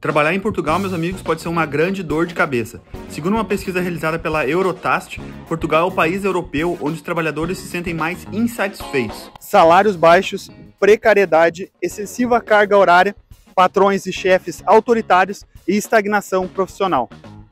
Trabalhar em Portugal, meus amigos, pode ser uma grande dor de cabeça. Segundo uma pesquisa realizada pela Eurotast, Portugal é o país europeu onde os trabalhadores se sentem mais insatisfeitos. Salários baixos, precariedade, excessiva carga horária, patrões e chefes autoritários e estagnação profissional.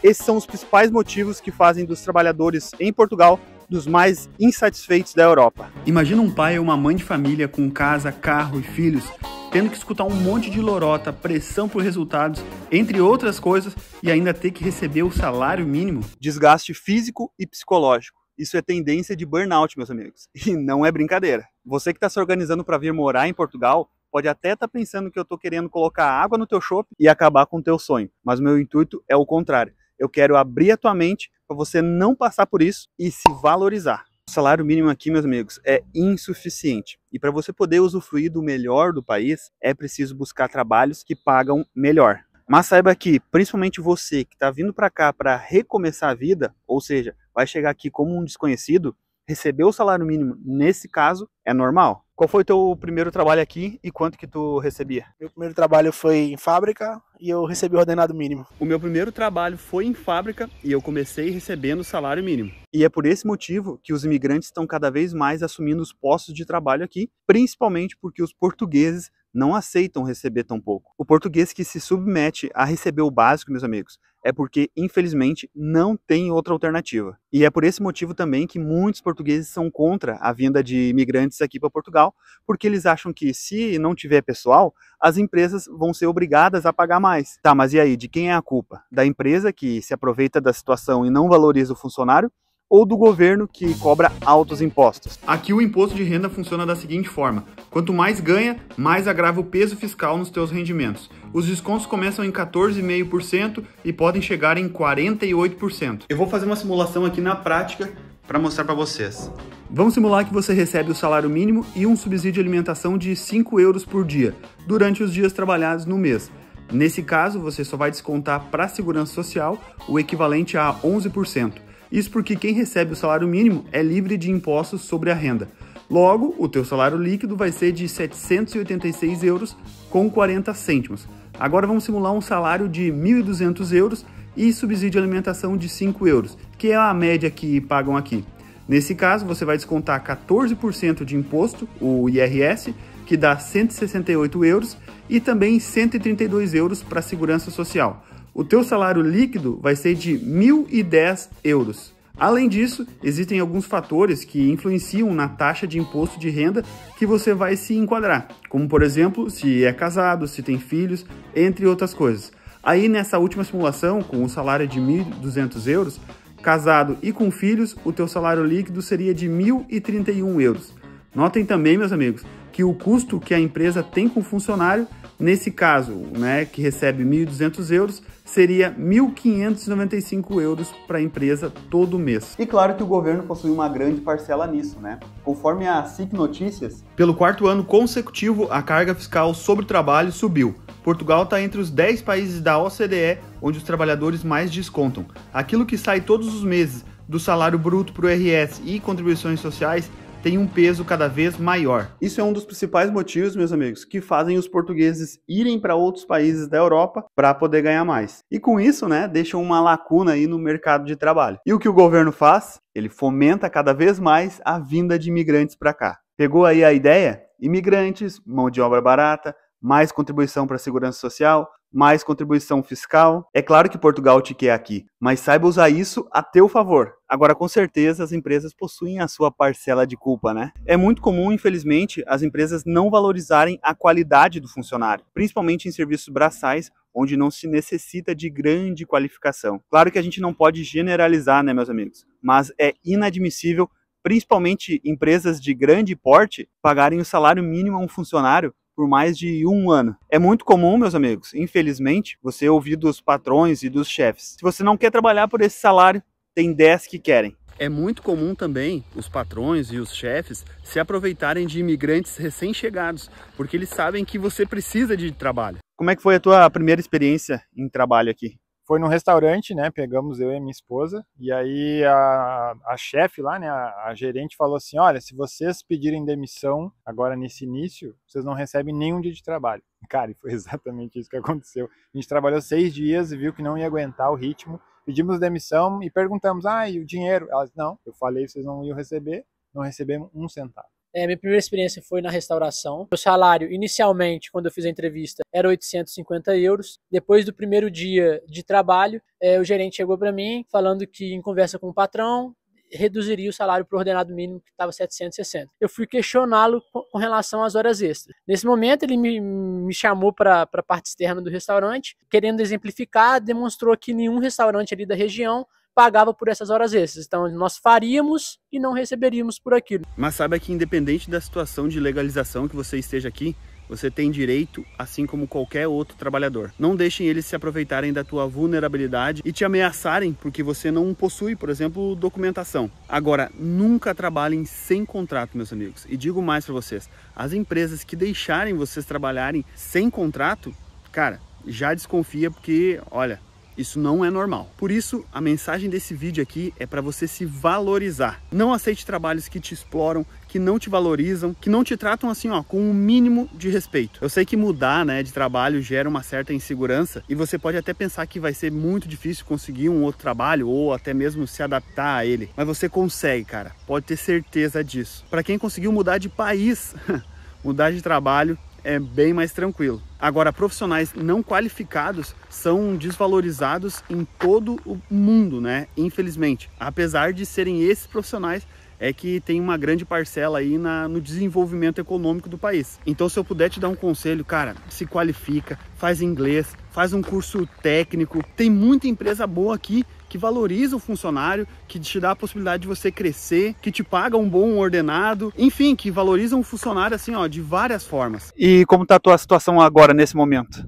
Esses são os principais motivos que fazem dos trabalhadores em Portugal dos mais insatisfeitos da Europa. Imagina um pai ou uma mãe de família com casa, carro e filhos tendo que escutar um monte de lorota, pressão por resultados, entre outras coisas, e ainda ter que receber o salário mínimo. Desgaste físico e psicológico. Isso é tendência de burnout, meus amigos. E não é brincadeira. Você que está se organizando para vir morar em Portugal, pode até estar tá pensando que eu estou querendo colocar água no teu chopp e acabar com o teu sonho. Mas o meu intuito é o contrário. Eu quero abrir a tua mente para você não passar por isso e se valorizar. O salário mínimo aqui, meus amigos, é insuficiente. E para você poder usufruir do melhor do país, é preciso buscar trabalhos que pagam melhor. Mas saiba que, principalmente você que está vindo para cá para recomeçar a vida, ou seja, vai chegar aqui como um desconhecido, receber o salário mínimo nesse caso é normal. Qual foi o teu primeiro trabalho aqui e quanto que tu recebia? Meu primeiro trabalho foi em fábrica e eu recebi o ordenado mínimo. O meu primeiro trabalho foi em fábrica e eu comecei recebendo o salário mínimo. E é por esse motivo que os imigrantes estão cada vez mais assumindo os postos de trabalho aqui, principalmente porque os portugueses não aceitam receber tão pouco. O português que se submete a receber o básico, meus amigos, é porque, infelizmente, não tem outra alternativa. E é por esse motivo também que muitos portugueses são contra a vinda de imigrantes aqui para Portugal, porque eles acham que se não tiver pessoal, as empresas vão ser obrigadas a pagar mais. Tá, mas e aí, de quem é a culpa? Da empresa que se aproveita da situação e não valoriza o funcionário? ou do governo que cobra altos impostos. Aqui o imposto de renda funciona da seguinte forma: quanto mais ganha, mais agrava o peso fiscal nos teus rendimentos. Os descontos começam em 14,5% e podem chegar em 48%. Eu vou fazer uma simulação aqui na prática para mostrar para vocês. Vamos simular que você recebe o salário mínimo e um subsídio de alimentação de 5 euros por dia durante os dias trabalhados no mês. Nesse caso, você só vai descontar para a Segurança Social o equivalente a 11%. Isso porque quem recebe o salário mínimo é livre de impostos sobre a renda. Logo, o teu salário líquido vai ser de 786 euros com 40 cêntimos. Agora vamos simular um salário de 1.200 euros e subsídio de alimentação de 5 euros, que é a média que pagam aqui. Nesse caso, você vai descontar 14% de imposto, o IRS, que dá 168 euros, e também 132 euros para a segurança social o teu salário líquido vai ser de 1.010 euros. Além disso, existem alguns fatores que influenciam na taxa de imposto de renda que você vai se enquadrar, como por exemplo, se é casado, se tem filhos, entre outras coisas. Aí nessa última simulação, com o um salário de 1.200 euros, casado e com filhos, o teu salário líquido seria de 1.031 euros. Notem também, meus amigos, que o custo que a empresa tem com o funcionário, nesse caso, né, que recebe 1.200 euros, seria 1.595 euros para a empresa todo mês. E claro que o governo possui uma grande parcela nisso, né? Conforme a SIC Notícias, pelo quarto ano consecutivo, a carga fiscal sobre o trabalho subiu. Portugal está entre os 10 países da OCDE onde os trabalhadores mais descontam. Aquilo que sai todos os meses do salário bruto para o IRS e contribuições sociais tem um peso cada vez maior. Isso é um dos principais motivos, meus amigos, que fazem os portugueses irem para outros países da Europa para poder ganhar mais. E com isso, né, deixam uma lacuna aí no mercado de trabalho. E o que o governo faz? Ele fomenta cada vez mais a vinda de imigrantes para cá. Pegou aí a ideia? Imigrantes, mão de obra barata, mais contribuição para a segurança social, mais contribuição fiscal. É claro que Portugal te quer aqui, mas saiba usar isso a teu favor. Agora, com certeza, as empresas possuem a sua parcela de culpa, né? É muito comum, infelizmente, as empresas não valorizarem a qualidade do funcionário, principalmente em serviços braçais, onde não se necessita de grande qualificação. Claro que a gente não pode generalizar, né, meus amigos? Mas é inadmissível principalmente empresas de grande porte, pagarem o salário mínimo a um funcionário por mais de um ano. É muito comum, meus amigos, infelizmente, você ouvir dos patrões e dos chefes. Se você não quer trabalhar por esse salário, tem 10 que querem. É muito comum também os patrões e os chefes se aproveitarem de imigrantes recém-chegados, porque eles sabem que você precisa de trabalho. Como é que foi a tua primeira experiência em trabalho aqui? foi num restaurante, né? Pegamos eu e minha esposa, e aí a, a chefe lá, né? A, a, gerente falou assim: olha, se vocês pedirem demissão agora nesse início, vocês não recebem nenhum dia de trabalho. Cara, e foi exatamente isso que aconteceu. A gente trabalhou seis dias e viu que não ia aguentar o ritmo. Pedimos demissão e perguntamos: ah, e o dinheiro? Elas, não, eu falei, vocês não iam receber, não recebemos um centavo. É, minha primeira experiência foi na restauração. O salário, inicialmente, quando eu fiz a entrevista, era 850 euros. Depois do primeiro dia de trabalho, é, o gerente chegou para mim falando que, em conversa com o patrão, reduziria o salário para o ordenado mínimo, que estava 760. Eu fui questioná-lo com relação às horas extras. Nesse momento, ele me, me chamou para a parte externa do restaurante, querendo exemplificar, demonstrou que nenhum restaurante ali da região pagava por essas horas extras. Então nós faríamos e não receberíamos por aquilo. Mas sabe que independente da situação de legalização que você esteja aqui, você tem direito, assim como qualquer outro trabalhador. Não deixem eles se aproveitarem da tua vulnerabilidade e te ameaçarem porque você não possui, por exemplo, documentação. Agora, nunca trabalhem sem contrato, meus amigos. E digo mais para vocês: as empresas que deixarem vocês trabalharem sem contrato, cara, já desconfia porque, olha, isso não é normal. Por isso, a mensagem desse vídeo aqui é para você se valorizar. Não aceite trabalhos que te exploram, que não te valorizam, que não te tratam assim, ó, com o um mínimo de respeito. Eu sei que mudar, né, de trabalho gera uma certa insegurança e você pode até pensar que vai ser muito difícil conseguir um outro trabalho ou até mesmo se adaptar a ele, mas você consegue, cara. Pode ter certeza disso. Para quem conseguiu mudar de país, mudar de trabalho, é bem mais tranquilo. Agora, profissionais não qualificados são desvalorizados em todo o mundo, né? Infelizmente. Apesar de serem esses profissionais é que tem uma grande parcela aí na, no desenvolvimento econômico do país. Então, se eu puder te dar um conselho, cara, se qualifica, faz inglês, faz um curso técnico. Tem muita empresa boa aqui que valoriza o funcionário, que te dá a possibilidade de você crescer, que te paga um bom ordenado, enfim, que valoriza um funcionário assim, ó, de várias formas. E como tá a tua situação agora nesse momento?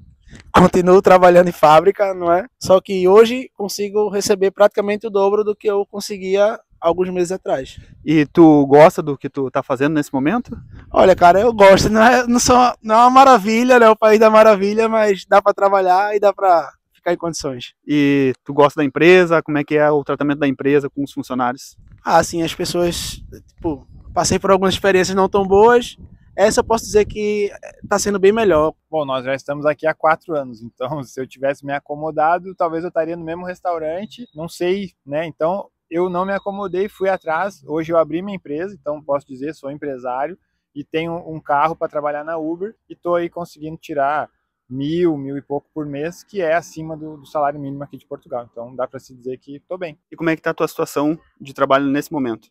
continuo trabalhando em fábrica, não é? Só que hoje consigo receber praticamente o dobro do que eu conseguia alguns meses atrás. E tu gosta do que tu tá fazendo nesse momento? Olha, cara, eu gosto. Não é, não sou, não é uma maravilha, né? O país da maravilha, mas dá para trabalhar e dá para ficar em condições. E tu gosta da empresa? Como é que é o tratamento da empresa com os funcionários? Ah, sim, as pessoas, tipo, passei por algumas experiências não tão boas. Essa eu posso dizer que está sendo bem melhor. Bom, nós já estamos aqui há quatro anos, então se eu tivesse me acomodado, talvez eu estaria no mesmo restaurante, não sei, né? Então eu não me acomodei, fui atrás. Hoje eu abri minha empresa, então posso dizer, sou empresário e tenho um carro para trabalhar na Uber e estou aí conseguindo tirar mil, mil e pouco por mês, que é acima do, do salário mínimo aqui de Portugal. Então dá para se dizer que estou bem. E como é que está a tua situação de trabalho nesse momento?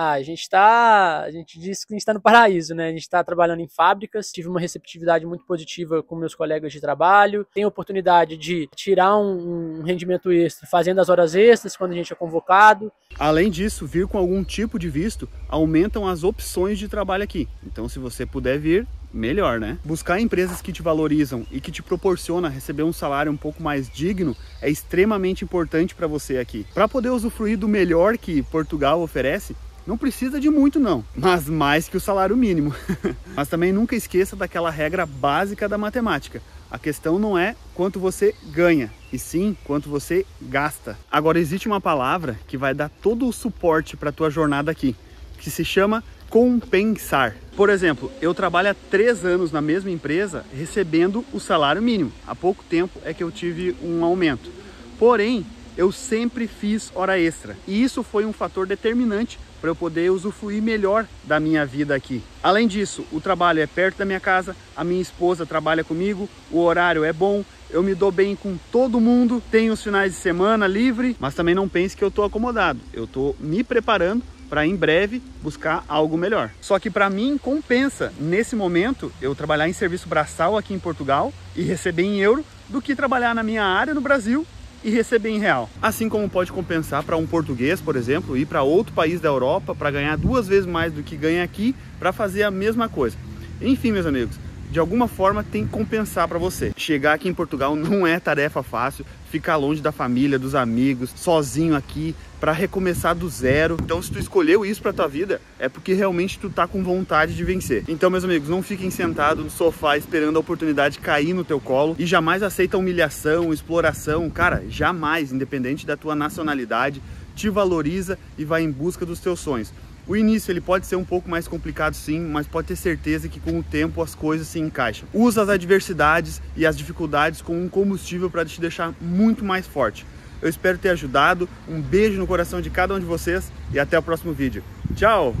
Ah, a gente está, a gente disse que a gente está no paraíso, né? A gente está trabalhando em fábricas, tive uma receptividade muito positiva com meus colegas de trabalho, tenho oportunidade de tirar um, um rendimento extra fazendo as horas extras quando a gente é convocado. Além disso, vir com algum tipo de visto aumentam as opções de trabalho aqui. Então, se você puder vir, melhor, né? Buscar empresas que te valorizam e que te proporciona receber um salário um pouco mais digno é extremamente importante para você aqui. Para poder usufruir do melhor que Portugal oferece, não precisa de muito não, mas mais que o salário mínimo. mas também nunca esqueça daquela regra básica da matemática. A questão não é quanto você ganha, e sim quanto você gasta. Agora existe uma palavra que vai dar todo o suporte para a tua jornada aqui, que se chama compensar. Por exemplo, eu trabalho há três anos na mesma empresa recebendo o salário mínimo. Há pouco tempo é que eu tive um aumento. Porém, eu sempre fiz hora extra e isso foi um fator determinante para eu poder usufruir melhor da minha vida aqui. Além disso, o trabalho é perto da minha casa, a minha esposa trabalha comigo, o horário é bom, eu me dou bem com todo mundo, tenho os finais de semana livre, mas também não pense que eu estou acomodado. Eu estou me preparando para em breve buscar algo melhor. Só que para mim compensa, nesse momento, eu trabalhar em serviço braçal aqui em Portugal e receber em euro do que trabalhar na minha área no Brasil e receber em real. Assim como pode compensar para um português, por exemplo, ir para outro país da Europa para ganhar duas vezes mais do que ganha aqui para fazer a mesma coisa. Enfim, meus amigos, de alguma forma tem que compensar para você. Chegar aqui em Portugal não é tarefa fácil, ficar longe da família, dos amigos, sozinho aqui, para recomeçar do zero. Então, se tu escolheu isso para tua vida, é porque realmente tu tá com vontade de vencer. Então, meus amigos, não fiquem sentados no sofá esperando a oportunidade cair no teu colo e jamais aceita humilhação, exploração, cara, jamais, independente da tua nacionalidade, te valoriza e vai em busca dos teus sonhos. O início ele pode ser um pouco mais complicado sim, mas pode ter certeza que com o tempo as coisas se encaixam. Usa as adversidades e as dificuldades como um combustível para te deixar muito mais forte. Eu espero ter ajudado. Um beijo no coração de cada um de vocês e até o próximo vídeo. Tchau!